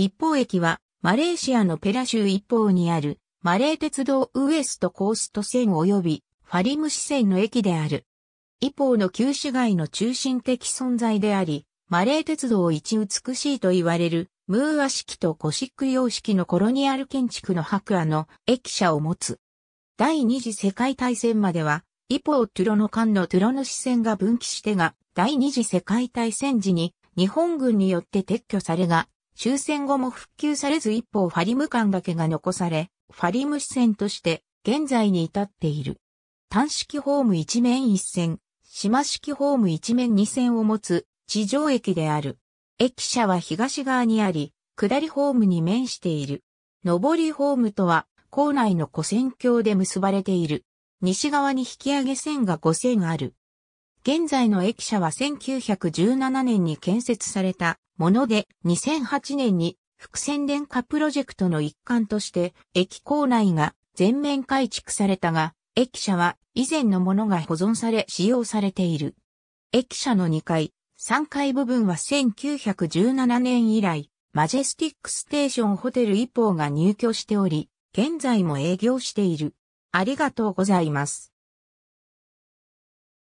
一方駅は、マレーシアのペラ州一方にある、マレー鉄道ウエストコースト線及び、ファリム市線の駅である。一方の旧市街の中心的存在であり、マレー鉄道一美しいと言われる、ムーア式とコシック様式のコロニアル建築の白亜の駅舎を持つ。第二次世界大戦までは、イポー・トゥロの間のトゥロの支線が分岐してが、第二次世界大戦時に日本軍によって撤去されが、終戦後も復旧されず一方ファリム間だけが残され、ファリム支線として現在に至っている。単式ホーム一面一線、島式ホーム一面二線を持つ地上駅である。駅舎は東側にあり、下りホームに面している。上りホームとは、校内の古線橋で結ばれている。西側に引き上げ線が5線ある。現在の駅舎は1917年に建設されたもので、2008年に伏線電化プロジェクトの一環として、駅構内が全面改築されたが、駅舎は以前のものが保存され使用されている。駅舎の2階、3階部分は1917年以来、マジェスティックステーションホテル一方が入居しており、現在も営業している。ありがとうございます。